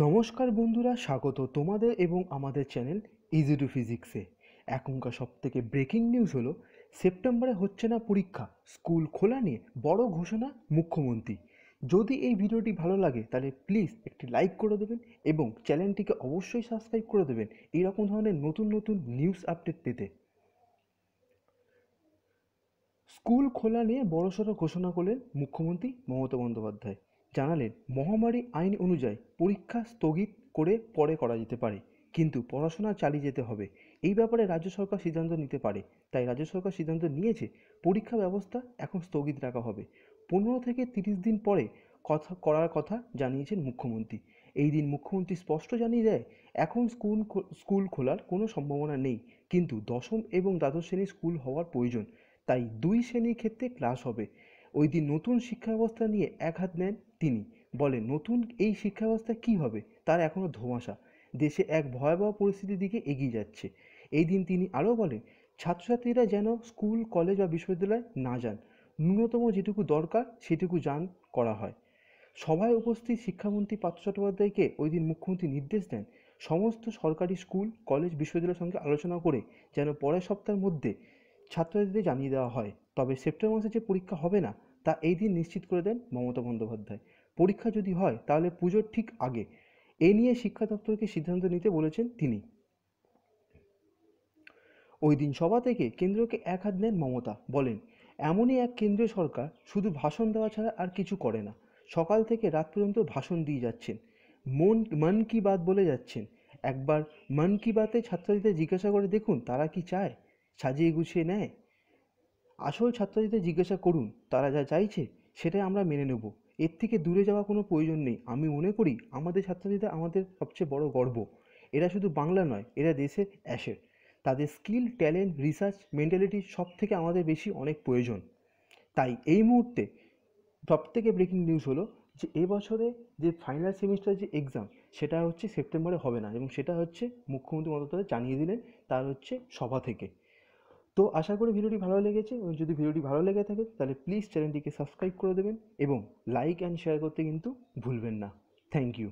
নমস্কার বন্ধুরা স্বাগত তোমাদের এবং আমাদের চ্যানেল ইজি টু ফিজিক্সে এখনকার সব থেকে ব্রেকিং নিউজ হলো সেপ্টেম্বরে হচ্ছে না পরীক্ষা স্কুল খোলা নিয়ে বড় ঘোষণা মুখ্যমন্ত্রী যদি এই ভিডিওটি ভালো লাগে তাহলে প্লিজ একটি লাইক করে দেবেন এবং চ্যানেলটিকে অবশ্যই সাবস্ক্রাইব করে দেবেন এরকম ধরনের নতুন নতুন নিউজ আপডেট পেতে স্কুল খোলা নিয়ে বড়সড় ঘোষণা করলেন মুখ্যমন্ত্রী মমতা বন্দ্যোপাধ্যায় জানালেন মহামারী আইন অনুযায়ী পরীক্ষা স্থগিত করে পরে করা যেতে পারে কিন্তু পড়াশোনা চালিয়ে যেতে হবে এই ব্যাপারে রাজ্য সরকার সিদ্ধান্ত নিতে পারে তাই রাজ্য সরকার সিদ্ধান্ত নিয়েছে পরীক্ষা ব্যবস্থা এখন স্থগিত রাখা হবে পনেরো থেকে তিরিশ দিন পরে কথা করার কথা জানিয়েছেন মুখ্যমন্ত্রী এই দিন মুখ্যমন্ত্রী স্পষ্ট জানিয়ে দেয় এখন স্কুল স্কুল খোলার কোনো সম্ভাবনা নেই কিন্তু দশম এবং দ্বাদশ শ্রেণীর স্কুল হওয়ার প্রয়োজন তাই দুই শ্রেণীর ক্ষেত্রে ক্লাস হবে ওই দিন নতুন শিক্ষাব্যবস্থা নিয়ে একহাত নেন তিনি বলেন নতুন এই শিক্ষা ব্যবস্থা কী হবে তার এখনও ধোঁয়াশা দেশে এক ভয়াবহ পরিস্থিতির দিকে এগিয়ে যাচ্ছে এই দিন তিনি আরও বলেন ছাত্রছাত্রীরা যেন স্কুল কলেজ বা বিশ্ববিদ্যালয় না যান ন্যূনতম যেটুকু দরকার সেটুকু যান করা হয় সভায় উপস্থিত শিক্ষামন্ত্রী পার্থ চট্টোপাধ্যায়কে ওই দিন মুখ্যমন্ত্রী নির্দেশ দেন সমস্ত সরকারি স্কুল কলেজ বিশ্ববিদ্যালয়ের সঙ্গে আলোচনা করে যেন পরের সপ্তাহের মধ্যে ছাত্রছাত্রীদের জানিয়ে দেওয়া হয় তবে সেপ্টেম্বর মাসে যে পরীক্ষা হবে না তা এই দিন নিশ্চিত করে দেন মমতা বন্দ্যোপাধ্যায় পরীক্ষা যদি হয় তাহলে পুজোর ঠিক আগে এ নিয়ে শিক্ষা দপ্তরকে সিদ্ধান্ত নিতে বলেছেন তিনি ওই দিন সভা থেকে কেন্দ্রকে এক হাত নেন মমতা বলেন এমনই এক কেন্দ্রীয় সরকার শুধু ভাষণ দেওয়া ছাড়া আর কিছু করে না সকাল থেকে রাত পর্যন্ত ভাষণ দিয়ে যাচ্ছেন মন মন কি বাত বলে যাচ্ছেন একবার মন কি বাতে ছাত্রছাত্রীদের জিজ্ঞাসা করে দেখুন তারা কি চায় সাজিয়ে গুছিয়ে নেয় আসল ছাত্রছাত্রীদের জিজ্ঞাসা করুন তারা যা চাইছে সেটাই আমরা মেনে নেব এর থেকে দূরে যাওয়া কোনো প্রয়োজন নেই আমি মনে করি আমাদের ছাত্রছাত্রীরা আমাদের সবচেয়ে বড় গর্ব এরা শুধু বাংলা নয় এরা দেশের অ্যাসেট তাদের স্কিল ট্যালেন্ট রিসার্চ মেন্টালিটি সব থেকে আমাদের বেশি অনেক প্রয়োজন তাই এই মুহূর্তে সব থেকে ব্রেকিং নিউজ হলো যে এবছরে যে ফাইনাল সেমিস্টার যে এক্সাম সেটা হচ্ছে সেপ্টেম্বরে হবে না এবং সেটা হচ্ছে মুখ্যমন্ত্রী মমতা জানিয়ে দিলেন তার হচ্ছে সভা থেকে তো আশা করি ভিডিওটি ভালো লেগেছে এবং যদি ভিডিওটি ভালো লেগে থাকে তাহলে প্লিজ চ্যানেলটিকে সাবস্ক্রাইব করে দেবেন এবং লাইক অ্যান্ড শেয়ার করতে কিন্তু ভুলবেন না থ্যাংক ইউ